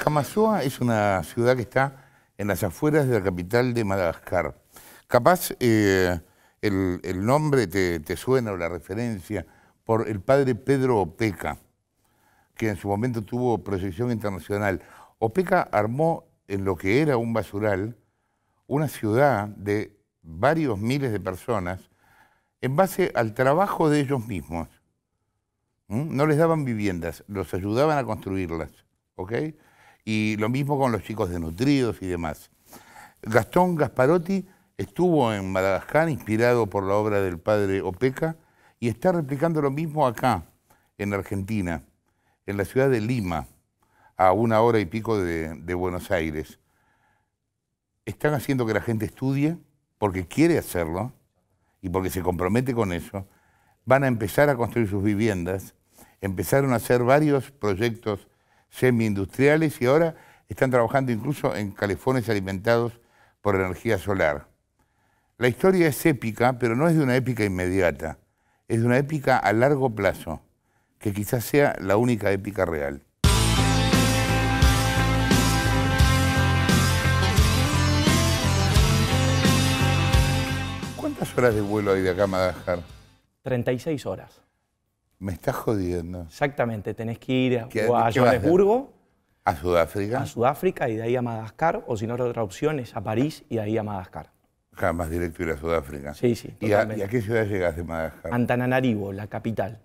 Acamazoa es una ciudad que está en las afueras de la capital de Madagascar. Capaz eh, el, nombre te, suena o la referencia por el padre Pedro Opeca, que en su momento tuvo proyección internacional. Opeca armó en lo que era un basural una ciudad de varios miles de personas en base al trabajo de ellos mismos. ¿Mm? No les daban viviendas, los ayudaban a construirlas. ¿ok?, y lo mismo con los chicos desnutridos y demás. Gastón Gasparotti estuvo en Madagascar inspirado por la obra del padre Opeca y está replicando lo mismo acá, en Argentina, en la ciudad de Lima, a una hora y pico de, de Buenos Aires. Están haciendo que la gente estudie porque quiere hacerlo y porque se compromete con eso. Van a empezar a construir sus viviendas, empezaron a hacer varios proyectos semi-industriales y ahora están trabajando incluso en calefones alimentados por energía solar. La historia es épica, pero no es de una épica inmediata, es de una épica a largo plazo, que quizás sea la única épica real. ¿Cuántas horas de vuelo hay de acá a Madagascar? 36 horas. Me estás jodiendo. Exactamente, tenés que ir a, a Johannesburgo. A, Sudáfrica? A Sudáfrica y de ahí a Madagascar, o si no, la otra opción es a París y de ahí a Madagascar. Jamás directo ir a Sudáfrica. Sí, sí. ¿Y a, qué ciudad llegas de Madagascar? Antananarivo, la capital.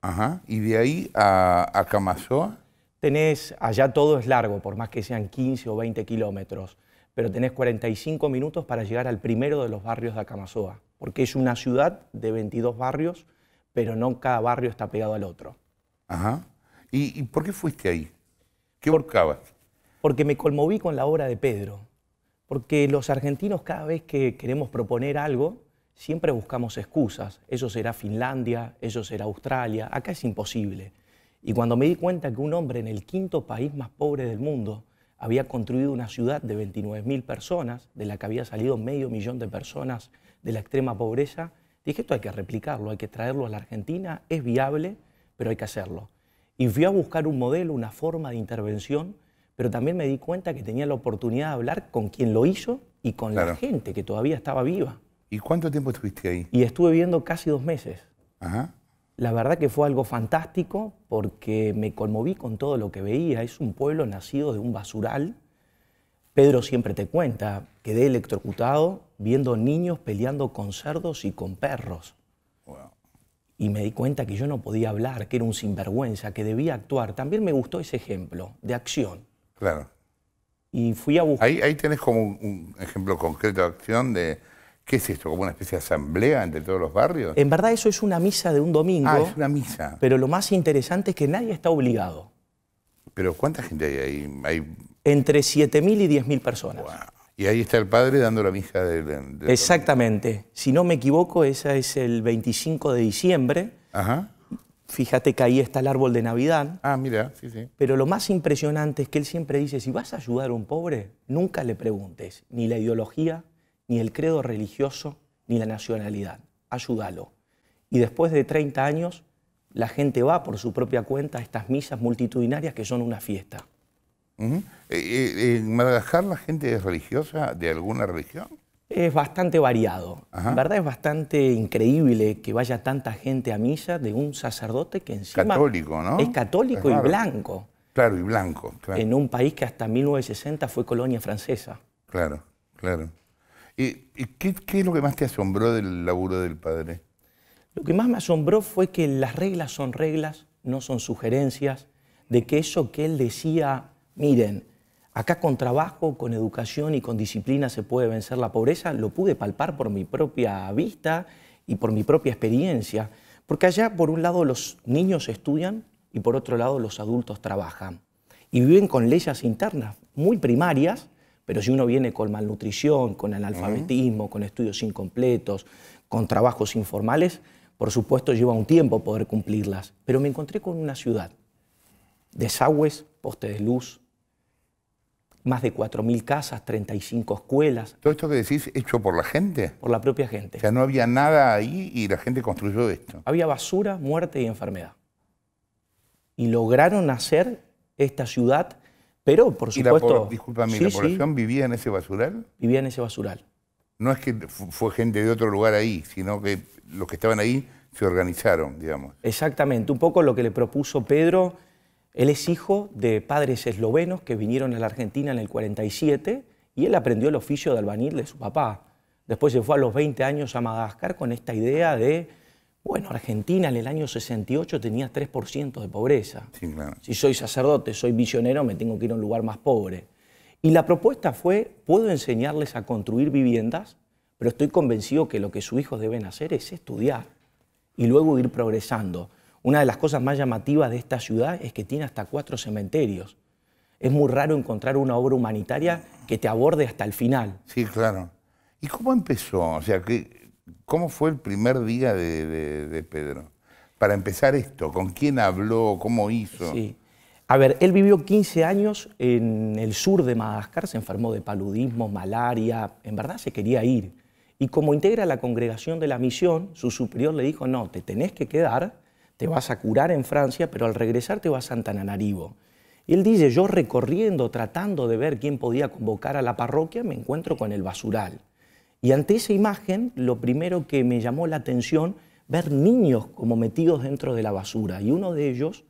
Ajá. ¿Y de ahí a, a Camasoa? Tenés, allá todo es largo, por más que sean 15 o 20 kilómetros, pero tenés 45 minutos para llegar al primero de los barrios de Camasoa. porque es una ciudad de 22 barrios pero no cada barrio está pegado al otro. Ajá. ¿Y, por qué fuiste ahí? ¿Qué buscabas? Porque me conmoví con la obra de Pedro. Porque los argentinos cada vez que queremos proponer algo, siempre buscamos excusas. Eso será Finlandia, eso será Australia, acá es imposible. Y cuando me di cuenta que un hombre en el quinto país más pobre del mundo había construido una ciudad de 29.000 personas, de la que había salido medio millón de personas de la extrema pobreza, Dije, esto hay que replicarlo, hay que traerlo a la Argentina, es viable, pero hay que hacerlo. Y fui a buscar un modelo, una forma de intervención, pero también me di cuenta que tenía la oportunidad de hablar con quien lo hizo y con la gente que todavía estaba viva. ¿Y cuánto tiempo estuviste ahí? Y estuve viendo casi dos meses. La verdad que fue algo fantástico porque me conmoví con todo lo que veía. Es un pueblo nacido de un basural, Pedro siempre te cuenta, quedé electrocutado viendo niños peleando con cerdos y con perros. Y me di cuenta que yo no podía hablar, que era un sinvergüenza, que debía actuar. También me gustó ese ejemplo de acción. Claro. Y fui a buscar... Ahí, ahí tenés como un, ejemplo concreto de acción de... ¿Qué es esto? ¿Como una especie de asamblea entre todos los barrios? En verdad eso es una misa de un domingo. Ah, es una misa. Pero lo más interesante es que nadie está obligado. ¿Pero cuánta gente hay ahí? ¿Hay entre 7.000 y 10.000 personas. Y ahí está el padre dando la mija del... De... Exactamente. Si no me equivoco, esa es el 25 de diciembre. Ajá. Fíjate que ahí está el árbol de Navidad. Ah, mira, sí, sí. Pero lo más impresionante es que él siempre dice, si vas a ayudar a un pobre, nunca le preguntes ni la ideología, ni el credo religioso, ni la nacionalidad. Ayúdalo. Y después de 30 años, la gente va por su propia cuenta a estas misas multitudinarias que son una fiesta. Eh, eh, eh, ¿En Madagascar la gente es religiosa de alguna religión? Es bastante variado. verdad es bastante increíble que vaya tanta gente a misa de un sacerdote que encima... Católico, ¿no? Es católico y blanco. Claro, y blanco. En un país que hasta 1960 fue colonia francesa. Claro, claro. ¿Y, qué, qué, es lo que más te asombró del laburo del padre? Lo que más me asombró fue que las reglas son reglas, no son sugerencias, de que eso que él decía miren, acá con trabajo, con educación y con disciplina se puede vencer la pobreza, lo pude palpar por mi propia vista y por mi propia experiencia. Porque allá, por un lado, los niños estudian y por otro lado, los adultos trabajan. Y viven con leyes internas muy primarias, pero si uno viene con malnutrición, con analfabetismo, con estudios incompletos, con trabajos informales, por supuesto lleva un tiempo poder cumplirlas. Pero me encontré con una ciudad, desagües, poste de luz, más de 4.000 casas, 35 escuelas. ¿Todo esto que decís hecho por la gente? Por la propia gente. O sea, no había nada ahí y la gente construyó esto. Había basura, muerte y enfermedad. Y lograron hacer esta ciudad, pero por supuesto... ¿Y la, disculpa, ¿la población vivía en ese basural? Vivía en ese basural. No es que fue gente de otro lugar ahí, sino que los que estaban ahí se organizaron, digamos. Exactamente, un poco lo que le propuso Pedro él es hijo de padres eslovenos que vinieron a la Argentina en el 47 y él aprendió el oficio de albañil de su papá. Después se fue a los 20 años a Madagascar con esta idea de, bueno, Argentina en el año 68 tenía 3% de pobreza. Si soy sacerdote, soy misionero, me tengo que ir a un lugar más pobre. Y la propuesta fue, puedo enseñarles a construir viviendas, pero estoy convencido que lo que sus hijos deben hacer es estudiar y luego ir progresando. Una de las cosas más llamativas de esta ciudad es que tiene hasta cuatro cementerios. Es muy raro encontrar una obra humanitaria que te aborde hasta el final. Sí, claro. ¿Y cómo empezó? O sea, ¿cómo fue el primer día de, Pedro? Para empezar esto, ¿con quién habló? ¿Cómo hizo? Sí. A ver, él vivió 15 años en el sur de Madagascar, se enfermó de paludismo, malaria, en verdad se quería ir. Y como integra la congregación de la misión, su superior le dijo, no, te tenés que quedar te vas a curar en Francia, pero al regresar te vas a Antananarivo. Y él dice, yo recorriendo, tratando de ver quién podía convocar a la parroquia, me encuentro con el basural. Y ante esa imagen, lo primero que me llamó la atención, ver niños como metidos dentro de la basura. Y uno de ellos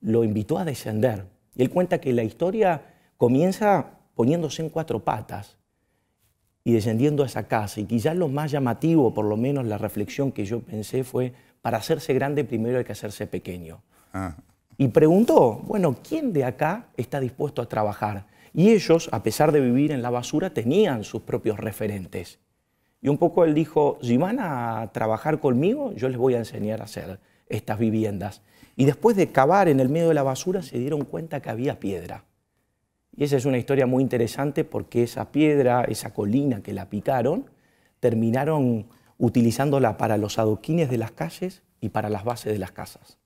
lo invitó a descender. él cuenta que la historia comienza poniéndose en cuatro patas y descendiendo a esa casa. Y quizás lo más llamativo, por lo menos la reflexión que yo pensé, fue para hacerse grande primero hay que hacerse pequeño. Ah. Y preguntó, bueno, ¿quién de acá está dispuesto a trabajar? Y ellos, a pesar de vivir en la basura, tenían sus propios referentes. Y un poco él dijo, si van a trabajar conmigo, yo les voy a enseñar a hacer estas viviendas. Y después de cavar en el medio de la basura, se dieron cuenta que había piedra. Y esa es una historia muy interesante porque esa piedra, esa colina que la picaron, terminaron utilizándola para los adoquines de las calles y para las bases de las casas.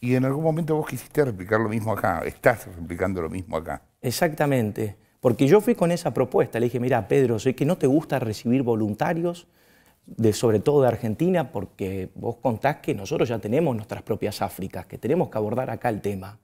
Y en algún momento vos quisiste replicar lo mismo acá, estás replicando lo mismo acá. Exactamente, porque yo fui con esa propuesta, le dije, mira Pedro, sé que no te gusta recibir voluntarios, de, sobre todo de Argentina, porque vos contás que nosotros ya tenemos nuestras propias Áfricas, que tenemos que abordar acá el tema.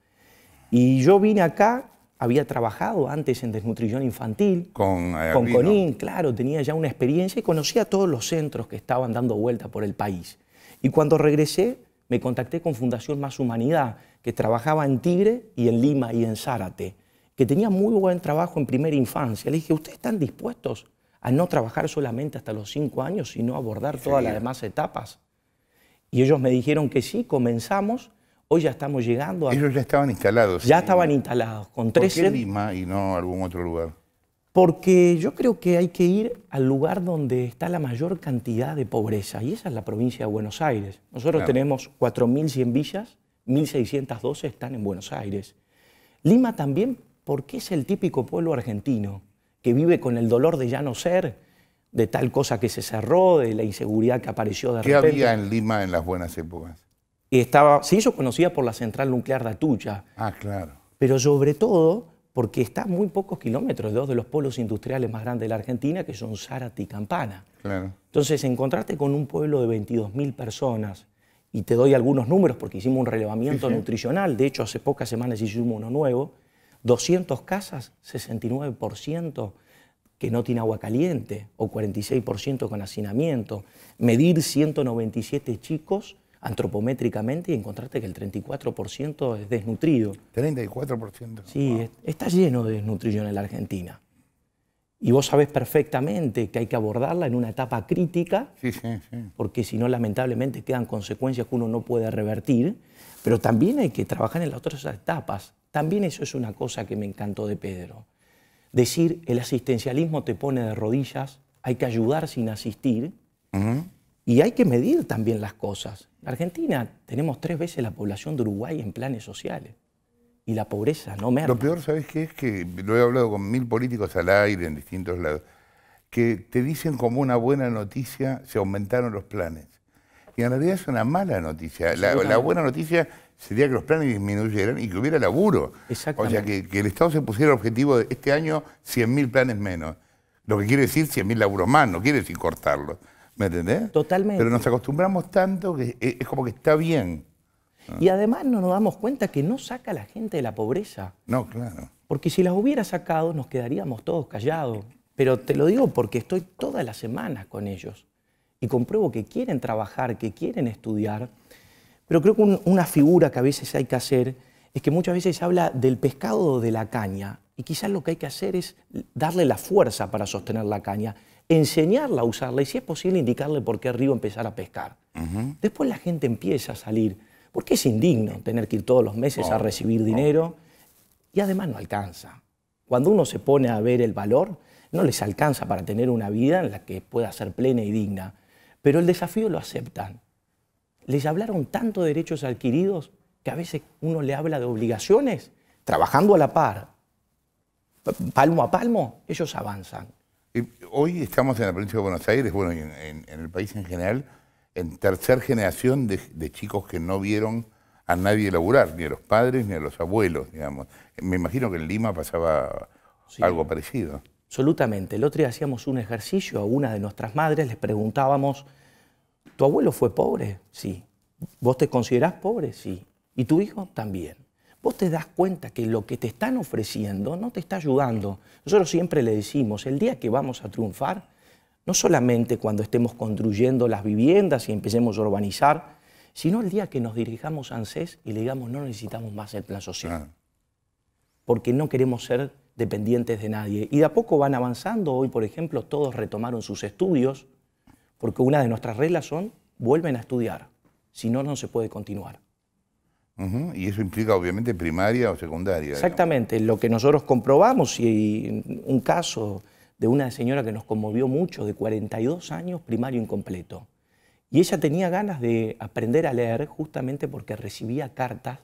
Y yo vine acá había trabajado antes en desnutrición infantil, con, eh, con Conin, claro, tenía ya una experiencia y conocía todos los centros que estaban dando vuelta por el país. Y cuando regresé, me contacté con Fundación Más Humanidad, que trabajaba en Tigre y en Lima y en Zárate, que tenía muy buen trabajo en primera infancia. Le dije, ¿ustedes están dispuestos a no trabajar solamente hasta los cinco años, sino abordar todas las demás etapas? Y ellos me dijeron que sí, comenzamos Hoy ya estamos llegando a... Ellos ya estaban instalados. Ya estaban instalados, con tres... ¿Por qué Lima y no algún otro lugar? Porque yo creo que hay que ir al lugar donde está la mayor cantidad de pobreza, y esa es la provincia de Buenos Aires. Nosotros tenemos 4.100 villas, 1.612 están en Buenos Aires. Lima también, porque es el típico pueblo argentino, que vive con el dolor de ya no ser, de tal cosa que se cerró, de la inseguridad que apareció de repente. ¿Qué había en Lima en las buenas épocas? estaba, se yo conocía por la central nuclear de Atucha. Ah, claro. Pero sobre todo porque está a muy pocos kilómetros de dos de los pueblos industriales más grandes de la Argentina, que son Zárate y Campana. Claro. Entonces, encontrarte con un pueblo de 22.000 personas, y te doy algunos números porque hicimos un relevamiento nutricional, de hecho, hace pocas semanas hicimos uno nuevo, 200 casas, 69% que no tiene agua caliente, o 46% con hacinamiento, medir 197 chicos antropométricamente y encontrarte que el 34% es desnutrido. 34%. Sí, está lleno de desnutrición en la Argentina. Y vos sabés perfectamente que hay que abordarla en una etapa crítica, sí, sí, sí. porque si no, lamentablemente quedan consecuencias que uno no puede revertir, pero también hay que trabajar en las otras etapas. También eso es una cosa que me encantó de Pedro. Decir, el asistencialismo te pone de rodillas, hay que ayudar sin asistir, y hay que medir también las cosas. En Argentina tenemos tres veces la población de Uruguay en planes sociales. Y la pobreza no merma. Lo peor, ¿sabes qué? Es que lo he hablado con mil políticos al aire en distintos lados, que te dicen como una buena noticia se aumentaron los planes. Y en realidad es una mala noticia. La, buena noticia sería que los planes disminuyeran y que hubiera laburo. O sea, que, que, el Estado se pusiera el objetivo de este año 100.000 planes menos. Lo que quiere decir 100.000 laburos más, no quiere decir cortarlos. ¿Me entendés? Totalmente. Pero nos acostumbramos tanto que es como que está bien. Y además no nos damos cuenta que no saca a la gente de la pobreza. No, claro. Porque si las hubiera sacado nos quedaríamos todos callados. Pero te lo digo porque estoy todas las semanas con ellos y compruebo que quieren trabajar, que quieren estudiar. Pero creo que una figura que a veces hay que hacer es que muchas veces se habla del pescado de la caña y quizás lo que hay que hacer es darle la fuerza para sostener la caña enseñarla a usarla y si es posible indicarle por qué río empezar a pescar. Después la gente empieza a salir, porque es indigno tener que ir todos los meses a oh, recibir oh. dinero y además no alcanza. Cuando uno se pone a ver el valor, no les alcanza para tener una vida en la que pueda ser plena y digna, pero el desafío lo aceptan. Les hablaron tanto de derechos adquiridos que a veces uno le habla de obligaciones, trabajando a la par, palmo a palmo, ellos avanzan. Hoy estamos en la provincia de Buenos Aires, bueno, en, en, el país en general, en tercera generación de, chicos que no vieron a nadie laburar, ni a los padres ni a los abuelos, digamos. Me imagino que en Lima pasaba algo parecido. Absolutamente. El otro día hacíamos un ejercicio a una de nuestras madres, les preguntábamos, ¿tu abuelo fue pobre? Sí. ¿Vos te considerás pobre? Sí. ¿Y tu hijo? También vos te das cuenta que lo que te están ofreciendo no te está ayudando. Nosotros siempre le decimos, el día que vamos a triunfar, no solamente cuando estemos construyendo las viviendas y empecemos a urbanizar, sino el día que nos dirijamos a ANSES y le digamos no necesitamos más el plan social. Porque no queremos ser dependientes de nadie. Y de a poco van avanzando. Hoy, por ejemplo, todos retomaron sus estudios, porque una de nuestras reglas son vuelven a estudiar, si no, no se puede continuar. Y eso implica obviamente primaria o secundaria. Exactamente, lo que nosotros comprobamos y un caso de una señora que nos conmovió mucho, de 42 años, primario incompleto. Y ella tenía ganas de aprender a leer justamente porque recibía cartas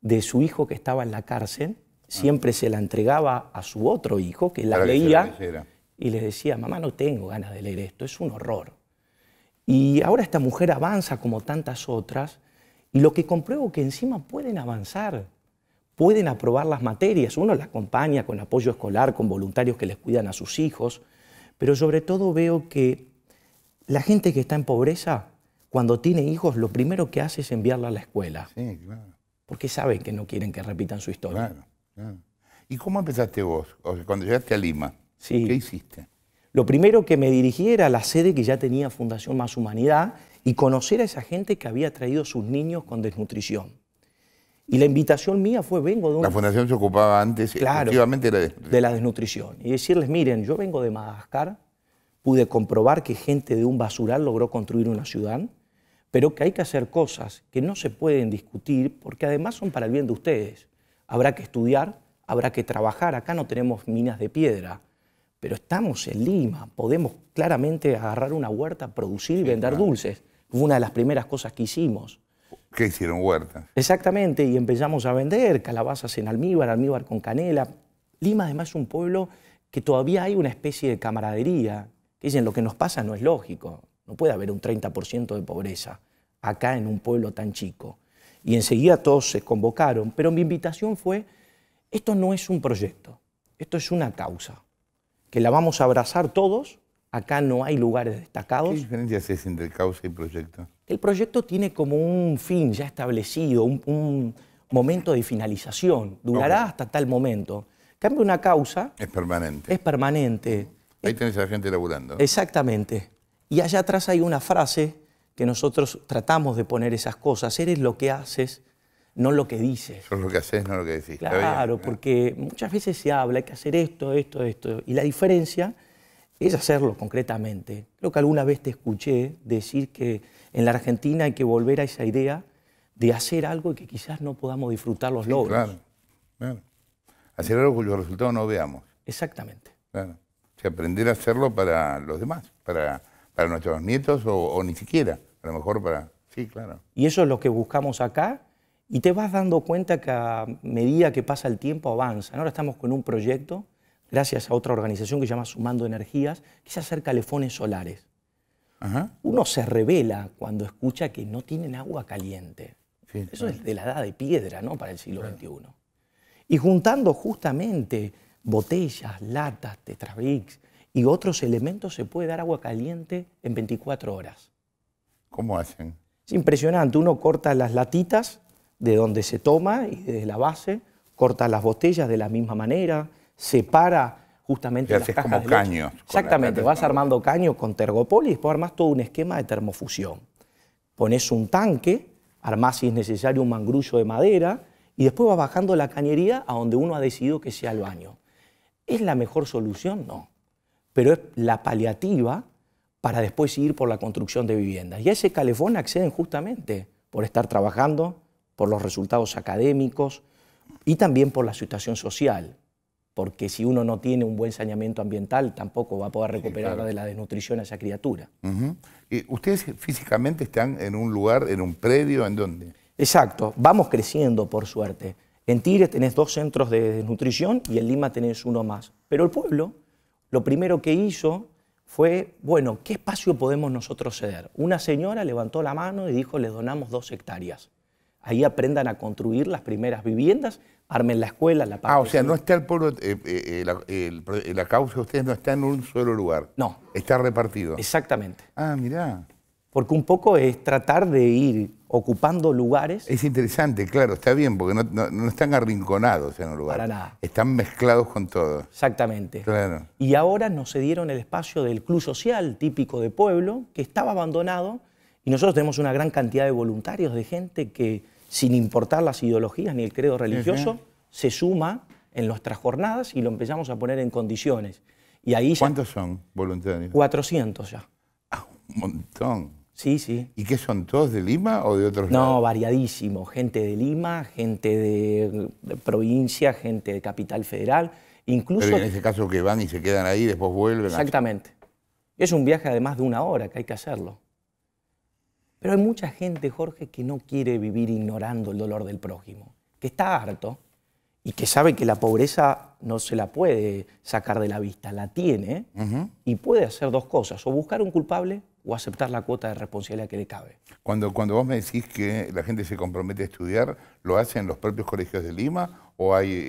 de su hijo que estaba en la cárcel, ah. siempre se la entregaba a su otro hijo que la leía y le decía, mamá, no tengo ganas de leer esto, es un horror. Y ahora esta mujer avanza como tantas otras y lo que compruebo que encima pueden avanzar, pueden aprobar las materias, uno las acompaña con apoyo escolar, con voluntarios que les cuidan a sus hijos, pero sobre todo veo que la gente que está en pobreza, cuando tiene hijos, lo primero que hace es enviarla a la escuela. Sí, claro. Porque saben que no quieren que repitan su historia. Claro, ¿Y cómo empezaste vos? cuando llegaste a Lima, ¿qué hiciste? Lo primero que me dirigí era a la sede que ya tenía Fundación Más Humanidad, y conocer a esa gente que había traído sus niños con desnutrición. Y la invitación mía fue, vengo de una... La fundación se ocupaba antes de, la desnutrición. Y decirles, miren, yo vengo de Madagascar, pude comprobar que gente de un basural logró construir una ciudad, pero que hay que hacer cosas que no se pueden discutir porque además son para el bien de ustedes. Habrá que estudiar, habrá que trabajar, acá no tenemos minas de piedra, pero estamos en Lima, podemos claramente agarrar una huerta, producir y vender dulces una de las primeras cosas que hicimos. ¿Qué hicieron huertas? Exactamente, y empezamos a vender calabazas en almíbar, almíbar con canela. Lima además es un pueblo que todavía hay una especie de camaradería. Que dicen, lo que nos pasa no es lógico, no puede haber un 30% de pobreza acá en un pueblo tan chico. Y enseguida todos se convocaron, pero mi invitación fue, esto no es un proyecto, esto es una causa, que la vamos a abrazar todos Acá no hay lugares destacados. ¿Qué diferencia entre causa y proyecto? El proyecto tiene como un fin ya establecido, un, momento de finalización. Durará hasta tal momento. cambia una causa. Es permanente. Es permanente. Ahí tenés a la gente laburando. Exactamente. Y allá atrás hay una frase que nosotros tratamos de poner esas cosas. Eres lo que haces, no lo que dices. Sos lo que haces, no lo que decís. Claro, porque muchas veces se habla, hay que hacer esto, esto, esto. Y la diferencia es hacerlo concretamente. Creo que alguna vez te escuché decir que en la Argentina hay que volver a esa idea de hacer algo y que quizás no podamos disfrutar los logros. Claro, claro. Hacer algo cuyos resultados no veamos. Exactamente. Claro. O sea, aprender a hacerlo para los demás, para, nuestros nietos o, o ni siquiera, a lo mejor para... Sí, claro. Y eso es lo que buscamos acá y te vas dando cuenta que a medida que pasa el tiempo avanza. Ahora estamos con un proyecto gracias a otra organización que se llama Sumando Energías, que es hacer calefones solares. Uno se revela cuando escucha que no tienen agua caliente. Eso es de la edad de piedra, ¿no? Para el siglo XXI. Y juntando justamente botellas, latas, tetrabricks y otros elementos, se puede dar agua caliente en 24 horas. ¿Cómo hacen? Es impresionante. Uno corta las latitas de donde se toma y desde la base, corta las botellas de la misma manera, separa justamente las cajas caños. Exactamente, vas armando caños con tergopolis, y después pues todo un esquema de termofusión. Pones un tanque, armás si es necesario un mangrullo de madera y después vas bajando la cañería a donde uno ha decidido que sea el baño. ¿Es la mejor solución? No. Pero es la paliativa para después ir por la construcción de viviendas. Y a ese calefón acceden justamente por estar trabajando, por los resultados académicos y también por la situación social porque si uno no tiene un buen saneamiento ambiental, tampoco va a poder recuperar de la desnutrición a esa criatura. ¿Ustedes físicamente están en un lugar, en un predio, en dónde? Exacto, vamos creciendo por suerte. En Tigres tenés dos centros de desnutrición y en Lima tenés uno más. Pero el pueblo lo primero que hizo fue, bueno, ¿qué espacio podemos nosotros ceder? Una señora levantó la mano y dijo, les donamos dos hectáreas. Ahí aprendan a construir las primeras viviendas armen la escuela, la parte. Ah, o sea, no está el pueblo, eh, eh, eh, la, causa de ustedes no está en un solo lugar. No. Está repartido. Exactamente. Ah, mirá. Porque un poco es tratar de ir ocupando lugares. Es interesante, claro, está bien, porque no, están arrinconados en un lugar. Para nada. Están mezclados con todo. Exactamente. Claro. Y ahora nos cedieron el espacio del club social típico de pueblo, que estaba abandonado, y nosotros tenemos una gran cantidad de voluntarios, de gente que sin importar las ideologías ni el credo religioso, se suma en nuestras jornadas y lo empezamos a poner en condiciones. Y ahí ¿Cuántos son voluntarios? 400 ya. Ah, un montón. Sí, sí. ¿Y qué son todos de Lima o de otros no, lados? No, variadísimo. Gente de Lima, gente de, provincia, gente de capital federal, incluso. en ese caso que van y se quedan ahí, después vuelven. Exactamente. Es un viaje además de una hora que hay que hacerlo. Pero hay mucha gente, Jorge, que no quiere vivir ignorando el dolor del prójimo, que está harto y que sabe que la pobreza no se la puede sacar de la vista, la tiene y puede hacer dos cosas, o buscar un culpable o aceptar la cuota de responsabilidad que le cabe. Cuando, cuando vos me decís que la gente se compromete a estudiar, ¿lo hacen los propios colegios de Lima o hay, eh,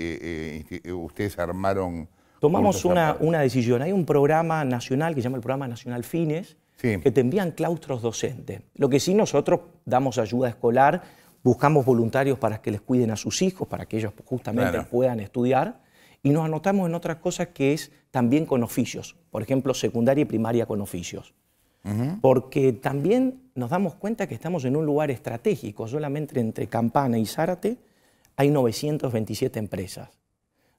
eh, eh, ustedes armaron... Tomamos una, una decisión. Hay un programa nacional que se llama el Programa Nacional Fines, que te envían claustros docentes. Lo que sí nosotros damos ayuda escolar, buscamos voluntarios para que les cuiden a sus hijos, para que ellos justamente puedan estudiar, y nos anotamos en otras cosas que es también con oficios, por ejemplo, secundaria y primaria con oficios. Porque también nos damos cuenta que estamos en un lugar estratégico, solamente entre Campana y Zárate hay 927 empresas.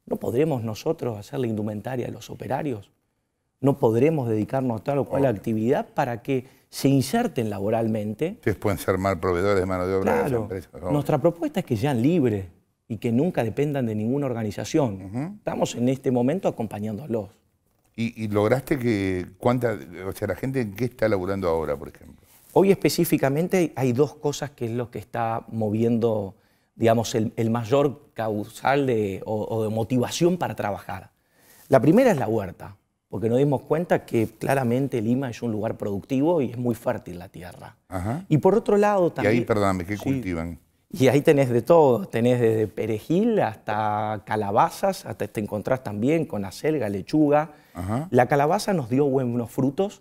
¿No podremos nosotros hacer la indumentaria de los operarios? no podremos dedicarnos a tal o cual actividad para que se inserten laboralmente. Ustedes pueden ser mal proveedores de mano de obra de empresas. Nuestra propuesta es que sean libres y que nunca dependan de ninguna organización. Estamos en este momento acompañándolos. ¿Y, ¿Y, lograste que cuánta, o sea, la gente en qué está laburando ahora, por ejemplo? Hoy específicamente hay dos cosas que es lo que está moviendo, digamos, el, mayor causal o de motivación para trabajar. La primera es la huerta porque nos dimos cuenta que claramente Lima es un lugar productivo y es muy fértil la tierra. Y por otro lado también... Y ahí, perdóname, ¿qué cultivan? Y ahí tenés de todo, tenés desde perejil hasta calabazas, hasta te encontrás también con acelga, lechuga. La calabaza nos dio buenos frutos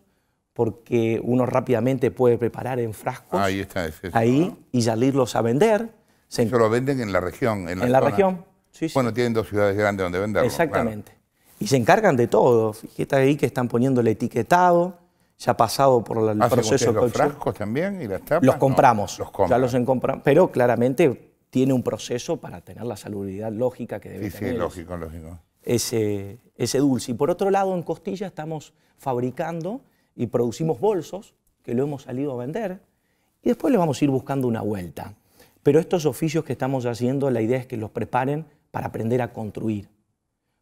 porque uno rápidamente puede preparar en frascos. Ahí está, eso, Ahí y salirlos a vender. Se eso lo venden en la región. En la, región, sí, sí. Bueno, tienen dos ciudades grandes donde venderlo. Exactamente y se encargan de todo. Fíjate ahí que están poniendo el etiquetado, ya pasado por el ah, proceso. ¿Los frascos también y las tapas? Los compramos, ya los compramos, pero claramente tiene un proceso para tener la salubridad lógica que debe tener. Sí, lógico, lógico. Ese, ese dulce. Y por otro lado, en Costilla estamos fabricando y producimos bolsos que lo hemos salido a vender y después le vamos a ir buscando una vuelta. Pero estos oficios que estamos haciendo, la idea es que los preparen para aprender a construir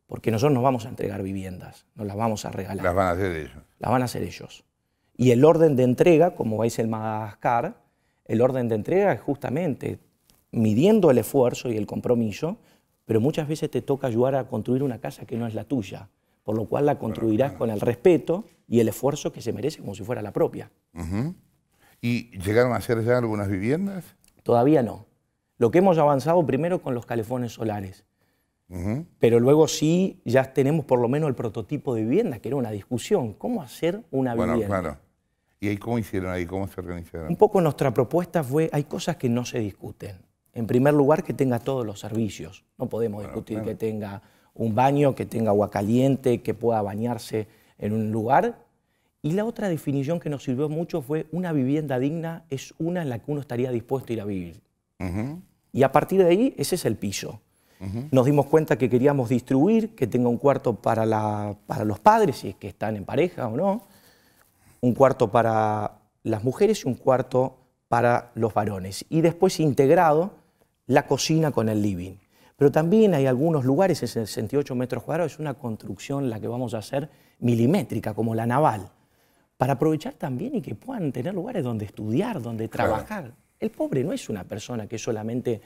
porque nosotros nos vamos a entregar viviendas, nos las vamos a regalar. Las van a hacer ellos. Las van a hacer ellos. Y el orden de entrega, como veis el Madagascar, el orden de entrega es justamente midiendo el esfuerzo y el compromiso, pero muchas veces te toca ayudar a construir una casa que no es la tuya, por lo cual la construirás con el respeto y el esfuerzo que se merece como si fuera la propia. ¿Y llegaron a hacer ya algunas viviendas? Todavía no. Lo que hemos avanzado primero con los calefones solares. Pero luego sí ya tenemos por lo menos el prototipo de vivienda, que era una discusión. ¿Cómo hacer una bueno, vivienda? Claro. ¿Y ahí cómo hicieron ahí? ¿Cómo se organizaron? Un poco nuestra propuesta fue, hay cosas que no se discuten. En primer lugar, que tenga todos los servicios. No podemos discutir que tenga un baño, que tenga agua caliente, que pueda bañarse en un lugar. Y la otra definición que nos sirvió mucho fue una vivienda digna es una en la que uno estaría dispuesto a ir a vivir. Y a partir de ahí, ese es el piso. Nos dimos cuenta que queríamos distribuir, que tenga un cuarto para, los padres, si es que están en pareja o no, un cuarto para las mujeres y un cuarto para los varones. Y después integrado la cocina con el living. Pero también hay algunos lugares, en 68 metros cuadrados, es una construcción la que vamos a hacer milimétrica, como la naval, para aprovechar también y que puedan tener lugares donde estudiar, donde trabajar. El pobre no es una persona que solamente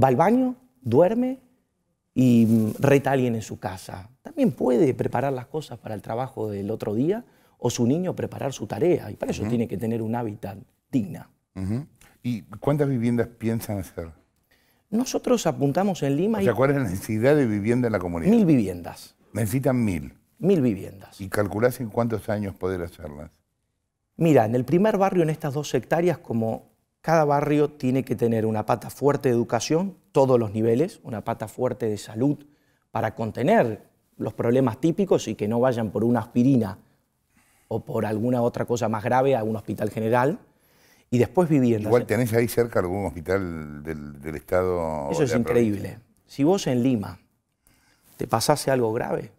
va al baño, duerme, y reta en su casa. También puede preparar las cosas para el trabajo del otro día o su niño preparar su tarea. Y para eso tiene que tener un hábitat digna. ¿Y cuántas viviendas piensan hacer? Nosotros apuntamos en Lima... O sea, ¿cuál es la necesidad de vivienda en la comunidad? Mil viviendas. Necesitan mil. Mil viviendas. ¿Y calculás en cuántos años poder hacerlas? Mira, en el primer barrio, en estas dos hectáreas, como cada barrio tiene que tener una pata fuerte de educación, todos los niveles, una pata fuerte de salud para contener los problemas típicos y que no vayan por una aspirina o por alguna otra cosa más grave a un hospital general y después vivir. Igual tenés ahí cerca algún hospital del, Estado. Eso es increíble. Si vos en Lima te pasase algo grave,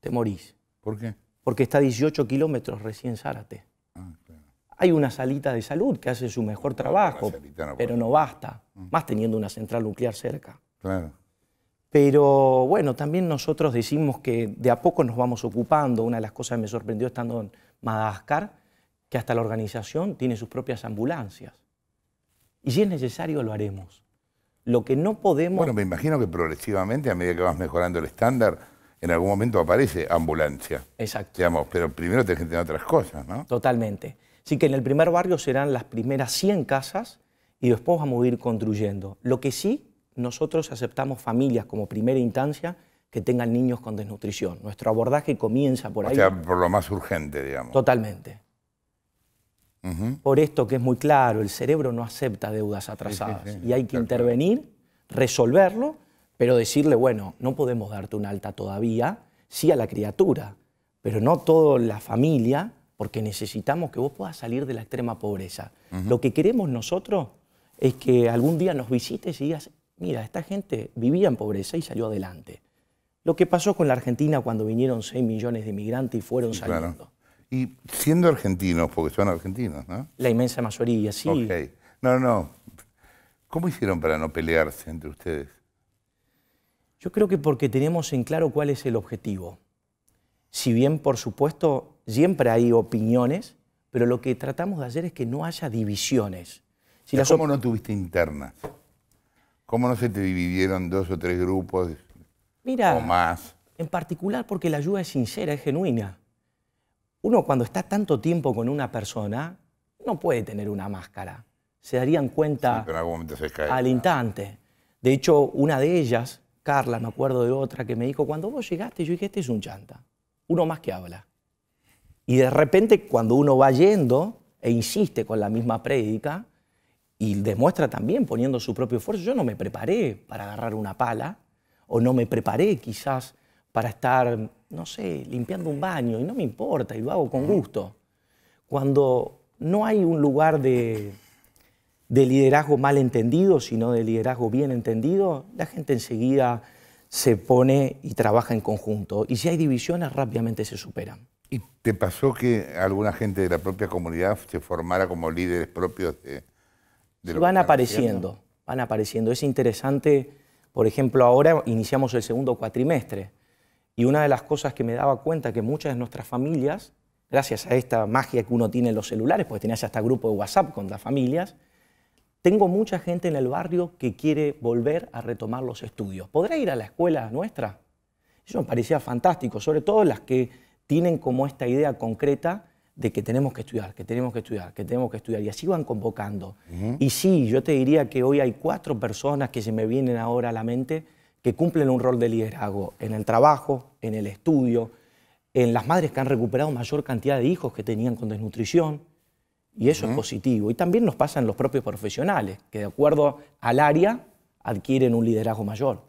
te morís. ¿Por qué? Porque está a 18 kilómetros recién Zárate. Hay una salita de salud que hace su mejor trabajo, pero no basta, mm. más teniendo una central nuclear cerca. Claro. Pero bueno, también nosotros decimos que de a poco nos vamos ocupando. Una de las cosas que me sorprendió estando en Madagascar, que hasta la organización tiene sus propias ambulancias. Y si es necesario, lo haremos. Lo que no podemos... Bueno, me imagino que progresivamente, a medida que vas mejorando el estándar, en algún momento aparece ambulancia. Exacto. pero primero te que tener otras cosas, ¿no? Totalmente. Así que en el primer barrio serán las primeras 100 casas y después vamos a ir construyendo. Lo que sí, nosotros aceptamos familias como primera instancia que tengan niños con desnutrición. Nuestro abordaje comienza por ahí. O sea, por lo más urgente, digamos. Totalmente. Por esto que es muy claro, el cerebro no acepta deudas atrasadas y hay que intervenir, resolverlo, pero decirle, bueno, no podemos darte un alta todavía, sí a la criatura, pero no toda la familia porque necesitamos que vos puedas salir de la extrema pobreza. Lo que queremos nosotros es que algún día nos visites y digas, mira, esta gente vivía en pobreza y salió adelante. Lo que pasó con la Argentina cuando vinieron 6 millones de migrantes y fueron saliendo. Y siendo argentinos, porque son argentinos, ¿no? La inmensa mayoría, sí. Ok. No, no. ¿Cómo hicieron para no pelearse entre ustedes? Yo creo que porque tenemos en claro cuál es el objetivo. Si bien, por supuesto, siempre hay opiniones, pero lo que tratamos de hacer es que no haya divisiones. Si ¿Cómo no tuviste internas? ¿Cómo no se te dividieron dos o tres grupos Mira, o más? En particular porque la ayuda es sincera, es genuina. Uno cuando está tanto tiempo con una persona no puede tener una máscara. Se darían cuenta al instante. De hecho, una de ellas, Carla, me acuerdo de otra, que me dijo, cuando vos llegaste, yo dije, este es un chanta, uno más que habla. Y de repente cuando uno va yendo e insiste con la misma prédica y demuestra también poniendo su propio esfuerzo, yo no me preparé para agarrar una pala o no me preparé quizás para estar, no sé, limpiando un baño y no me importa y lo hago con gusto. Cuando no hay un lugar de, de liderazgo mal entendido, sino de liderazgo bien entendido, la gente enseguida se pone y trabaja en conjunto. Y si hay divisiones, rápidamente se superan. ¿Y te pasó que alguna gente de la propia comunidad se formara como líderes propios de, de lo Van apareciendo, van apareciendo. Es interesante, por ejemplo, ahora iniciamos el segundo cuatrimestre y una de las cosas que me daba cuenta que muchas de nuestras familias, gracias a esta magia que uno tiene en los celulares, porque tenías hasta grupo de WhatsApp con las familias, tengo mucha gente en el barrio que quiere volver a retomar los estudios. ¿Podrá ir a la escuela nuestra? Eso me parecía fantástico, sobre todo las que tienen como esta idea concreta de que tenemos que estudiar, que tenemos que estudiar, que tenemos que estudiar, y así van convocando. Y sí, yo te diría que hoy hay cuatro personas que se me vienen ahora a la mente que cumplen un rol de liderazgo en el trabajo, en el estudio, en las madres que han recuperado mayor cantidad de hijos que tenían con desnutrición, y eso es positivo. Y también nos pasa en los propios profesionales, que de acuerdo al área adquieren un liderazgo mayor.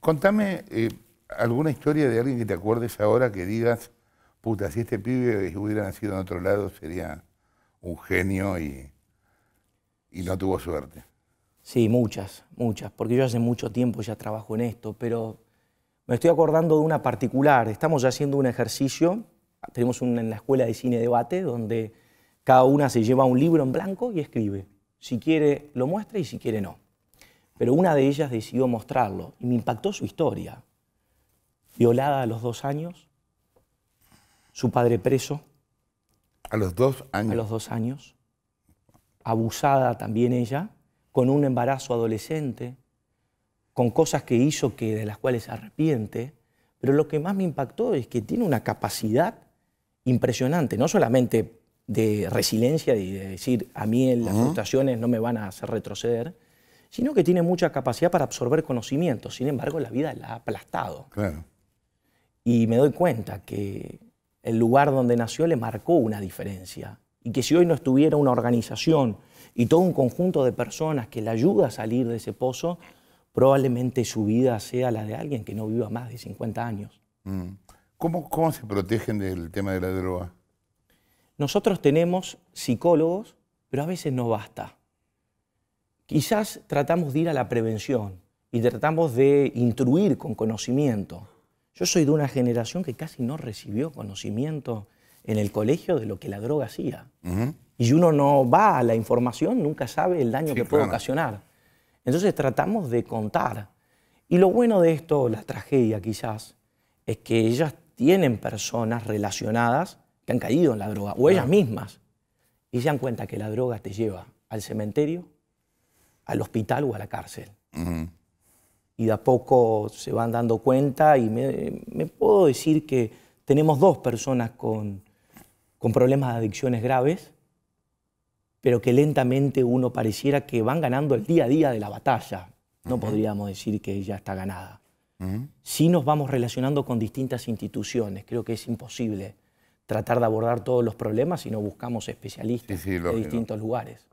Contame... Eh, alguna historia de alguien que te acuerdes ahora que digas, puta, si este pibe hubiera nacido en otro lado sería un genio y, no tuvo suerte? Sí, muchas, muchas, porque yo hace mucho tiempo ya trabajo en esto, pero me estoy acordando de una particular. Estamos haciendo un ejercicio, tenemos una en la escuela de cine debate, donde cada una se lleva un libro en blanco y escribe. Si quiere lo muestra y si quiere no. Pero una de ellas decidió mostrarlo y me impactó su historia violada a los dos años, su padre preso. A los dos años. A los dos años. Abusada también ella, con un embarazo adolescente, con cosas que hizo que, de las cuales se arrepiente. Pero lo que más me impactó es que tiene una capacidad impresionante, no solamente de resiliencia y de decir a mí las frustraciones no me van a hacer retroceder, sino que tiene mucha capacidad para absorber conocimientos. Sin embargo, la vida la ha aplastado. Claro. Y me doy cuenta que el lugar donde nació le marcó una diferencia. Y que si hoy no estuviera una organización y todo un conjunto de personas que le ayuda a salir de ese pozo, probablemente su vida sea la de alguien que no viva más de 50 años. Mm. ¿Cómo, cómo se protegen del tema de la droga? Nosotros tenemos psicólogos, pero a veces no basta. Quizás tratamos de ir a la prevención y tratamos de instruir con conocimiento yo soy de una generación que casi no recibió conocimiento en el colegio de lo que la droga hacía. Y uno no va a la información, nunca sabe el daño que puede ocasionar. Entonces tratamos de contar. Y lo bueno de esto, la tragedia quizás, es que ellas tienen personas relacionadas que han caído en la droga, o ellas mismas, y se dan cuenta que la droga te lleva al cementerio, al hospital o a la cárcel y de a poco se van dando cuenta y me, puedo decir que tenemos dos personas con, problemas de adicciones graves, pero que lentamente uno pareciera que van ganando el día a día de la batalla. No podríamos decir que ya está ganada. Si Sí nos vamos relacionando con distintas instituciones. Creo que es imposible tratar de abordar todos los problemas si no buscamos especialistas en de distintos lugares.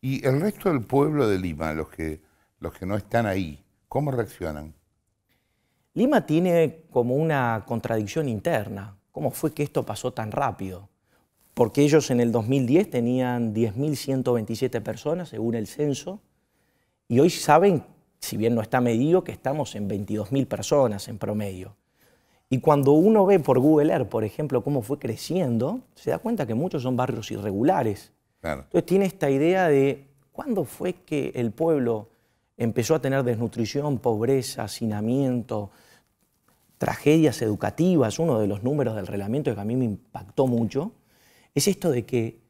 Y el resto del pueblo de Lima, los que no están ahí, ¿Cómo reaccionan? Lima tiene como una contradicción interna. ¿Cómo fue que esto pasó tan rápido? Porque ellos en el 2010 tenían 10.127 personas, según el censo, y hoy saben, si bien no está medido, que estamos en 22.000 personas en promedio. Y cuando uno ve por Google Earth, por ejemplo, cómo fue creciendo, se da cuenta que muchos son barrios irregulares. Entonces tiene esta idea de cuándo fue que el pueblo empezó a tener desnutrición, pobreza, hacinamiento, tragedias educativas, uno de los números del reglamento que a mí me impactó mucho, es esto de que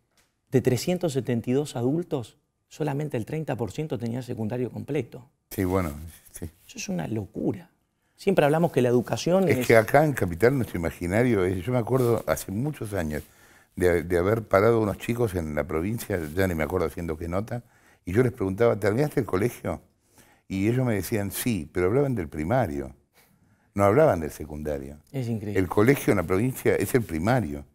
de 372 adultos, solamente el 30% tenía secundario completo. Sí, bueno, sí. Eso es una locura. Siempre hablamos que la educación es... Es que acá en Capital nuestro imaginario Yo me acuerdo hace muchos años de, de haber parado unos chicos en la provincia, ya ni me acuerdo haciendo qué nota, y yo les preguntaba, ¿terminaste el colegio? Y ellos me decían, sí, pero hablaban del primario, no hablaban del secundario. Es increíble. El colegio en la provincia es el primario,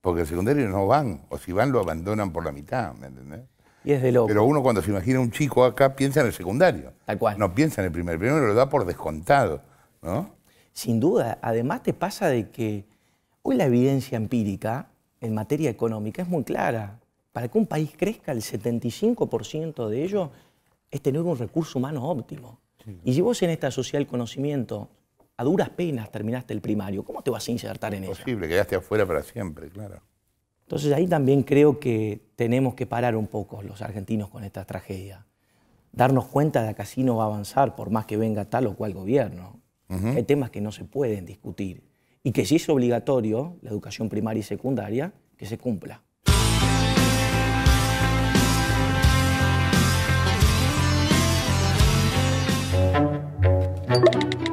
porque el secundario no van, o si van lo abandonan por la mitad, ¿me entendés? Y es de loco. Pero uno cuando se imagina un chico acá piensa en el secundario. Tal cual. No piensa en el primario, el primero lo da por descontado, ¿no? Sin duda, además te pasa de que hoy la evidencia empírica en materia económica es muy clara. Para que un país crezca, el 75% de ellos es tener un recurso humano óptimo. Y si vos en esta sociedad del conocimiento, a duras penas terminaste el primario, ¿cómo te vas a insertar en eso? Imposible, ya quedaste afuera para siempre, claro. Entonces ahí también creo que tenemos que parar un poco los argentinos con esta tragedia. Darnos cuenta de que así no va a avanzar por más que venga tal o cual gobierno. Hay temas que no se pueden discutir. Y que si es obligatorio, la educación primaria y secundaria, que se cumpla. Thank you.